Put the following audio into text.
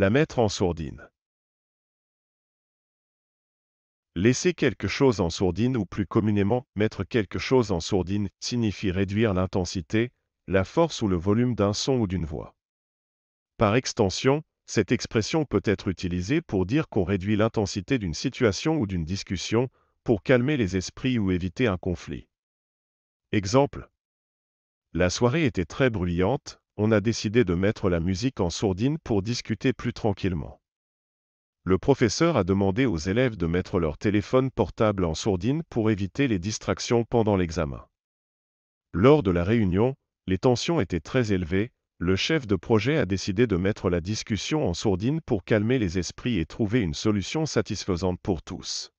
la mettre en sourdine. Laisser quelque chose en sourdine ou plus communément mettre quelque chose en sourdine signifie réduire l'intensité, la force ou le volume d'un son ou d'une voix. Par extension, cette expression peut être utilisée pour dire qu'on réduit l'intensité d'une situation ou d'une discussion pour calmer les esprits ou éviter un conflit. Exemple. La soirée était très bruyante, on a décidé de mettre la musique en sourdine pour discuter plus tranquillement. Le professeur a demandé aux élèves de mettre leur téléphone portable en sourdine pour éviter les distractions pendant l'examen. Lors de la réunion, les tensions étaient très élevées, le chef de projet a décidé de mettre la discussion en sourdine pour calmer les esprits et trouver une solution satisfaisante pour tous.